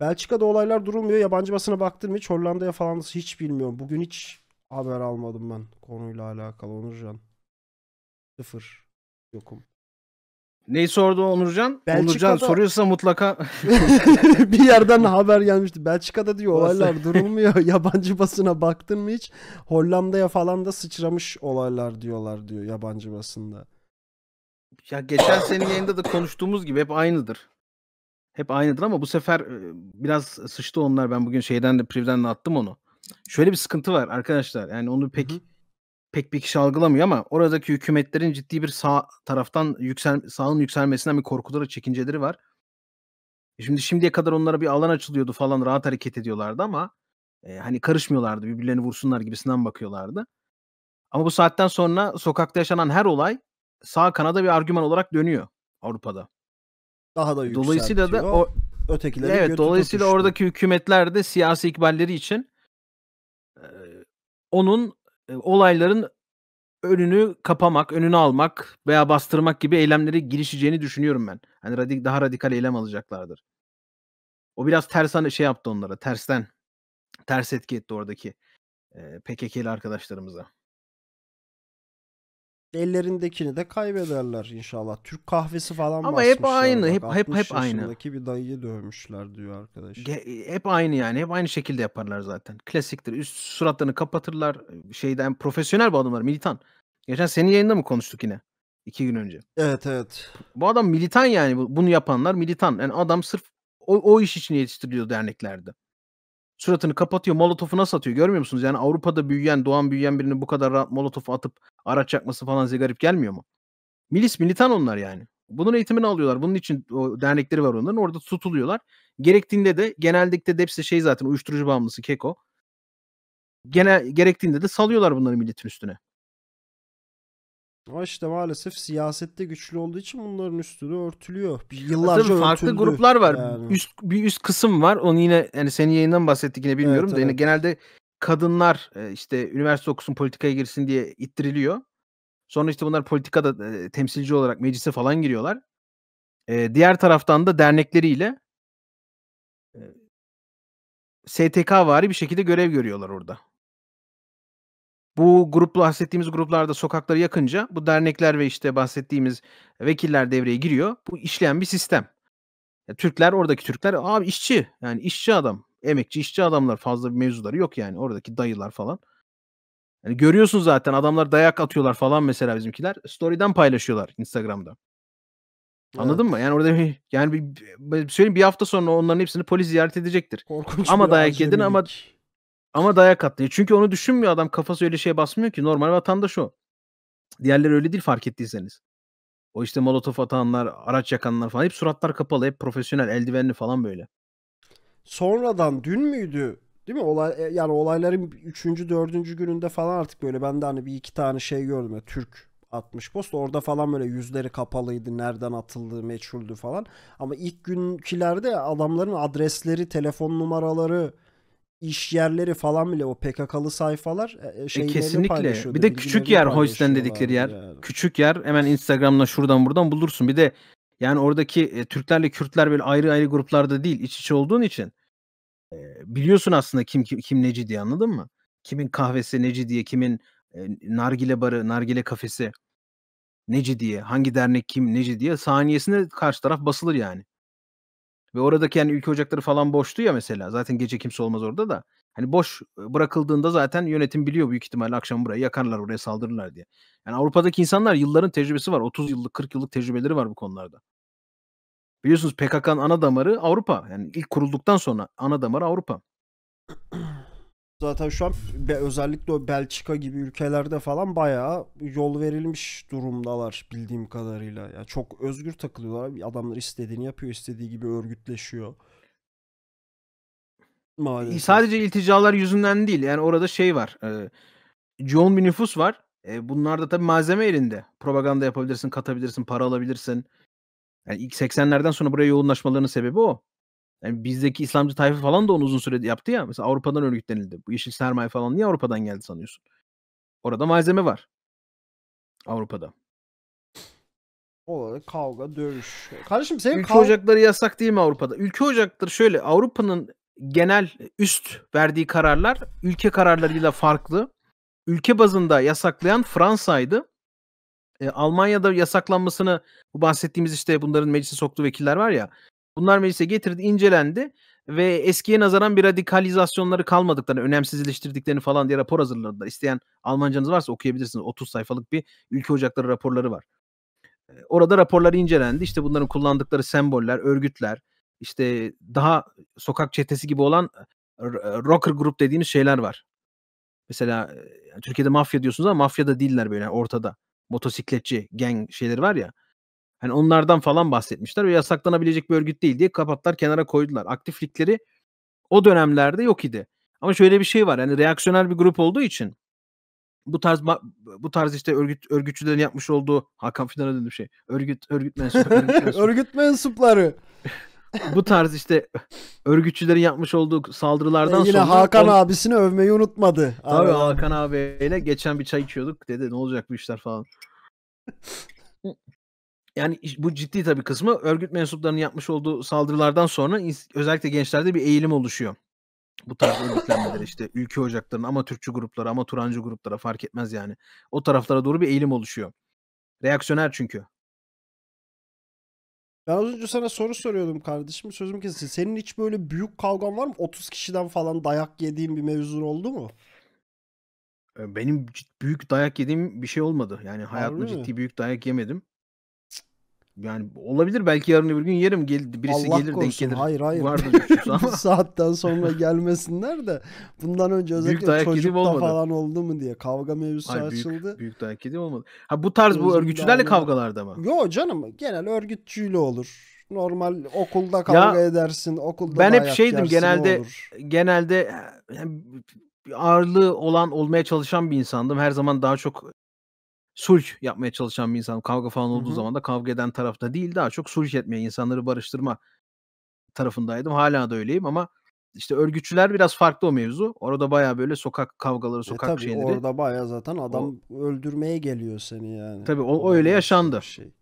Belçika'da olaylar durulmuyor. Yabancı basına baktım hiç. Hollanda'ya falan hiç bilmiyorum. Bugün hiç haber almadım ben konuyla alakalı Onurcan. Sıfır. Yokum. Neyi sordu Onurcan? Belçika'da... Onurcan soruyorsa mutlaka bir yerden haber gelmişti. Belçika'da diyor olaylar durulmuyor. yabancı basına baktın mı hiç? Hollanda'ya falan da sıçramış olaylar diyorlar diyor yabancı basında. Ya geçen senin yayında da konuştuğumuz gibi hep aynıdır hep aynıdır ama bu sefer biraz sıçtı onlar. Ben bugün şeyden de Priv'den de attım onu. Şöyle bir sıkıntı var arkadaşlar. Yani onu pek Hı-hı. pek bir kişi algılamıyor ama oradaki hükümetlerin ciddi bir sağ taraftan yüksel sağın yükselmesinden bir korkuları, çekinceleri var. E şimdi şimdiye kadar onlara bir alan açılıyordu falan rahat hareket ediyorlardı ama e, hani karışmıyorlardı. Birbirlerini vursunlar gibisinden bakıyorlardı. Ama bu saatten sonra sokakta yaşanan her olay sağ kanada bir argüman olarak dönüyor Avrupa'da daha da yükseltiyor. Dolayısıyla da o ötekileri Evet, dolayısıyla tutuştu. oradaki hükümetler de siyasi ikballeri için e, onun e, olayların önünü kapamak, önünü almak veya bastırmak gibi eylemlere girişeceğini düşünüyorum ben. Hani radik daha radikal eylem alacaklardır. O biraz ters hani şey yaptı onlara, tersten ters etki etti oradaki e, PKK'li arkadaşlarımıza ellerindekini de kaybederler inşallah. Türk kahvesi falan Ama hep aynı, bak. hep hep hep aynı. yaşındaki bir dayıyı dövmüşler diyor arkadaş. Ge- hep aynı yani. Hep aynı şekilde yaparlar zaten. Klasiktir. Üst suratlarını kapatırlar. Şeyden profesyonel bu adamlar, militan. Geçen senin yayında mı konuştuk yine? İki gün önce. Evet evet. Bu adam militan yani. Bunu yapanlar militan. Yani adam sırf o, o iş için yetiştiriliyor derneklerde suratını kapatıyor. Molotof'u nasıl atıyor görmüyor musunuz? Yani Avrupa'da büyüyen, doğan büyüyen birini bu kadar rahat molotof atıp araç yakması falan size garip gelmiyor mu? Milis militan onlar yani. Bunun eğitimini alıyorlar. Bunun için o dernekleri var onların. Orada tutuluyorlar. Gerektiğinde de genellikle de hepsi şey zaten uyuşturucu bağımlısı keko. gene gerektiğinde de salıyorlar bunları milletin üstüne. Ama işte maalesef siyasette güçlü olduğu için bunların üstünü örtülüyor. yıllarca Tabii farklı örtüldü. gruplar var. Yani. Üst bir üst kısım var. Onu yine yani senin yayından bahsettik yine bilmiyorum evet, da evet. yine genelde kadınlar e, işte üniversite okusun politikaya girsin diye ittiriliyor. Sonra işte bunlar politikada e, temsilci olarak meclise falan giriyorlar. E, diğer taraftan da dernekleriyle STK vari bir şekilde görev görüyorlar orada bu grupla bahsettiğimiz gruplarda sokakları yakınca bu dernekler ve işte bahsettiğimiz vekiller devreye giriyor. Bu işleyen bir sistem. Ya Türkler oradaki Türkler abi işçi yani işçi adam emekçi işçi adamlar fazla bir mevzuları yok yani oradaki dayılar falan. Yani görüyorsun zaten adamlar dayak atıyorlar falan mesela bizimkiler. Story'den paylaşıyorlar Instagram'da. Anladın evet. mı? Yani orada bir, yani bir, söyleyeyim bir hafta sonra onların hepsini polis ziyaret edecektir. Korkunç ama dayak yedin ama ama dayak atlıyor Çünkü onu düşünmüyor adam kafası öyle şeye basmıyor ki. Normal vatandaş o. Diğerleri öyle değil fark ettiyseniz. O işte molotof atanlar, araç yakanlar falan hep suratlar kapalı, hep profesyonel, eldivenli falan böyle. Sonradan dün müydü? Değil mi? Olay, e, yani olayların 3. 4. gününde falan artık böyle ben de hani bir iki tane şey gördüm. Ya, Türk 60 post. Orada falan böyle yüzleri kapalıydı. Nereden atıldı meçhuldü falan. Ama ilk günkilerde adamların adresleri, telefon numaraları, iş yerleri falan bile o PKK'lı sayfalar e, e kesinlikle. Bir de küçük yer hoisten dedikleri yer. Yani. Küçük yer hemen Instagram'da şuradan buradan bulursun. Bir de yani oradaki e, Türklerle Kürtler böyle ayrı ayrı gruplarda değil, iç içe olduğun için e, biliyorsun aslında kim kim, kim neci diye anladın mı? Kimin kahvesi neci diye, kimin e, nargile barı, nargile kafesi neci diye, hangi dernek kim neci diye saniyesinde karşı taraf basılır yani. Ve oradaki yani ülke ocakları falan boştu ya mesela. Zaten gece kimse olmaz orada da. Hani boş bırakıldığında zaten yönetim biliyor büyük ihtimalle akşam burayı yakarlar, oraya saldırırlar diye. Yani Avrupa'daki insanlar yılların tecrübesi var. 30 yıllık, 40 yıllık tecrübeleri var bu konularda. Biliyorsunuz PKK'nın ana damarı Avrupa. Yani ilk kurulduktan sonra ana damarı Avrupa. Zaten şu an özellikle o Belçika gibi ülkelerde falan bayağı yol verilmiş durumdalar bildiğim kadarıyla. Yani çok özgür takılıyorlar. Adamlar istediğini yapıyor, istediği gibi örgütleşiyor. Maalesef. Sadece ilticalar yüzünden değil. Yani orada şey var. E, bir nüfus var. E, bunlar da tabii malzeme elinde. Propaganda yapabilirsin, katabilirsin, para alabilirsin. Yani ilk 80'lerden sonra buraya yoğunlaşmalarının sebebi o. Yani bizdeki İslamcı tayfa falan da onu uzun süredir yaptı ya. Mesela Avrupa'dan örgütlenildi. Bu yeşil sermaye falan niye Avrupa'dan geldi sanıyorsun? Orada malzeme var. Avrupa'da. Olarak kavga, dövüş. Kardeşim senin Ülke kav- ocakları yasak değil mi Avrupa'da? Ülke ocakları şöyle Avrupa'nın genel üst verdiği kararlar ülke kararlarıyla farklı. Ülke bazında yasaklayan Fransa'ydı. E, Almanya'da yasaklanmasını bu bahsettiğimiz işte bunların meclise soktuğu vekiller var ya Bunlar meclise getirdi, incelendi ve eskiye nazaran bir radikalizasyonları kalmadıklarını, önemsizleştirdiklerini falan diye rapor hazırladılar. İsteyen Almancanız varsa okuyabilirsiniz. 30 sayfalık bir ülke ocakları raporları var. Orada raporları incelendi. İşte bunların kullandıkları semboller, örgütler, işte daha sokak çetesi gibi olan rocker grup dediğiniz şeyler var. Mesela Türkiye'de mafya diyorsunuz ama mafya da değiller böyle ortada. Motosikletçi, gang şeyleri var ya. Hani onlardan falan bahsetmişler ve yasaklanabilecek bir örgüt değil diye kapattılar kenara koydular. Aktiflikleri o dönemlerde yok idi. Ama şöyle bir şey var. Yani reaksiyonel bir grup olduğu için bu tarz bu tarz işte örgüt örgütçülerin yapmış olduğu Hakan Fidan'a dedim şey. Örgüt örgüt mensupları. Örgüt, mensupları. bu tarz işte örgütçülerin yapmış olduğu saldırılardan e yine sonra Hakan on... abisini övmeyi unutmadı. Tabii Hakan abiyle geçen bir çay içiyorduk. Dedi ne olacak bu işler falan. yani bu ciddi tabii kısmı örgüt mensuplarının yapmış olduğu saldırılardan sonra özellikle gençlerde bir eğilim oluşuyor. Bu tarz örgütlenmeleri işte ülke ocaklarına ama Türkçü gruplara ama Turancı gruplara fark etmez yani. O taraflara doğru bir eğilim oluşuyor. Reaksiyoner çünkü. Ben az önce sana soru soruyordum kardeşim. Sözüm kesildi. Senin hiç böyle büyük kavgan var mı? 30 kişiden falan dayak yediğin bir mevzu oldu mu? Ee, benim büyük dayak yediğim bir şey olmadı. Yani hayatımda ciddi büyük dayak yemedim. Yani olabilir belki yarın bir gün yerim gel, birisi Allah gelir korusun. denk gelir. Hayır hayır. Vardır şey. ama. saatten sonra gelmesinler de bundan önce özellikle çocukta falan oldu mu diye kavga mevzusu hayır, büyük, açıldı. Büyük dayak yediğim olmadı. Ha bu tarz Özüm bu örgütçülerle kavgalarda mı? Yo canım genel örgütçüyle olur normal okulda kavga ya, edersin, okulda Ben hep şeydim genelde olur. genelde yani, ağırlığı olan olmaya çalışan bir insandım. Her zaman daha çok sulh yapmaya çalışan bir insan. Kavga falan olduğu Hı-hı. zaman da kavga eden tarafta değil daha çok sulh etmeye, insanları barıştırma tarafındaydım. Hala da öyleyim ama işte örgütçüler biraz farklı o mevzu. Orada baya böyle sokak kavgaları, e, sokak e tabii, şeyleri. Orada baya zaten adam o, öldürmeye geliyor seni yani. Tabii o, o öyle yaşandı. Şey.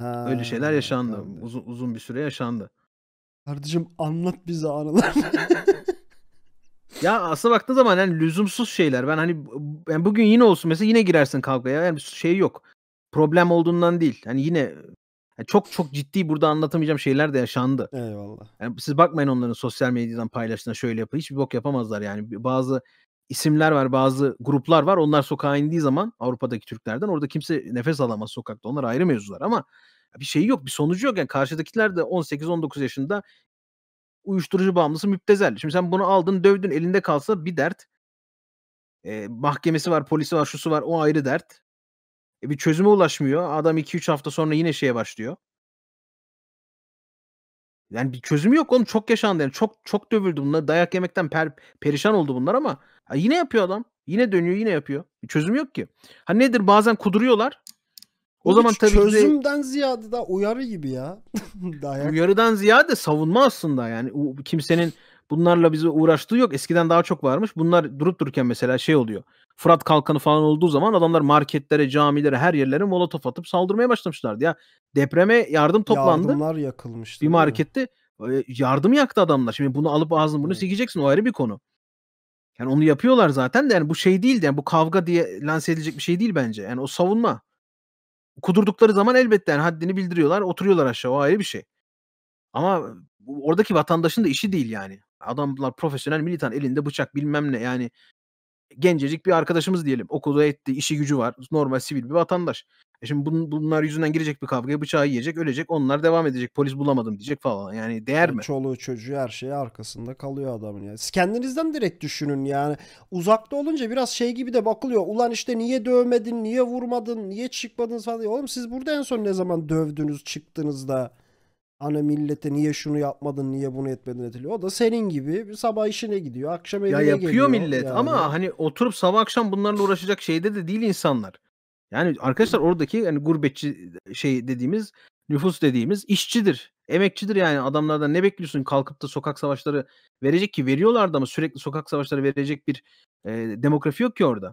Ha, öyle şeyler yaşandı. Tabii. Uzun uzun bir süre yaşandı. Kardeşim anlat bize anılar. Ya aslına baktığın zaman yani lüzumsuz şeyler. Ben hani yani bugün yine olsun mesela yine girersin kavgaya. Yani şey yok. Problem olduğundan değil. Hani yine yani çok çok ciddi burada anlatamayacağım şeyler de yaşandı. Eyvallah. Yani siz bakmayın onların sosyal medyadan paylaştığına şöyle yapın. Hiçbir bok yapamazlar yani. Bazı isimler var, bazı gruplar var. Onlar sokağa indiği zaman Avrupa'daki Türklerden orada kimse nefes alamaz sokakta. Onlar ayrı mevzular ama bir şeyi yok, bir sonucu yok. Yani karşıdakiler de 18-19 yaşında uyuşturucu bağımlısı müptezel. Şimdi sen bunu aldın dövdün elinde kalsa bir dert. E, mahkemesi var polisi var şusu var o ayrı dert. E, bir çözüme ulaşmıyor. Adam 2-3 hafta sonra yine şeye başlıyor. Yani bir çözüm yok oğlum çok yaşandı yani çok çok dövüldü bunlar dayak yemekten per, perişan oldu bunlar ama ha, yine yapıyor adam yine dönüyor yine yapıyor bir çözüm yok ki. Hani nedir bazen kuduruyorlar o zaman tabii çözümden de... ziyade da uyarı gibi ya. Dayak. Uyarıdan ziyade savunma aslında yani kimsenin bunlarla bizi uğraştığı yok. Eskiden daha çok varmış. Bunlar durup dururken mesela şey oluyor. Fırat Kalkanı falan olduğu zaman adamlar marketlere, camilere, her yerlere molotof atıp saldırmaya başlamışlardı ya. Depreme yardım toplandı. Yardımlar yakılmıştı. Bir markette e, yardım yaktı adamlar. Şimdi bunu alıp ağzını bunu evet. sikeceksin o ayrı bir konu. Yani onu yapıyorlar zaten de yani bu şey değil de yani bu kavga diye lanse edilecek bir şey değil bence. Yani o savunma kudurdukları zaman elbette yani haddini bildiriyorlar, oturuyorlar aşağı. O ayrı bir şey. Ama oradaki vatandaşın da işi değil yani. Adamlar profesyonel militan elinde bıçak bilmem ne yani gencecik bir arkadaşımız diyelim. okulda etti, işi gücü var. Normal sivil bir vatandaş. E şimdi bun, bunlar yüzünden girecek bir kavgaya, bıçağı yiyecek, ölecek. Onlar devam edecek. Polis bulamadım diyecek falan. Yani değer hani mi? Çoluğu çocuğu her şeyi arkasında kalıyor adamın. Yani. Siz kendinizden direkt düşünün yani. Uzakta olunca biraz şey gibi de bakılıyor. Ulan işte niye dövmedin, niye vurmadın, niye çıkmadınız falan. Oğlum siz burada en son ne zaman dövdünüz, çıktınız da? Ana millete niye şunu yapmadın, niye bunu etmedin etiliyor. O da senin gibi sabah işine gidiyor, akşam evine geliyor. Ya yapıyor geliyor millet yani. ama hani oturup sabah akşam bunlarla uğraşacak şeyde de değil insanlar. Yani arkadaşlar oradaki yani gurbetçi şey dediğimiz nüfus dediğimiz işçidir. Emekçidir yani adamlardan ne bekliyorsun kalkıp da sokak savaşları verecek ki veriyorlar da ama sürekli sokak savaşları verecek bir e, demografi yok ki orada.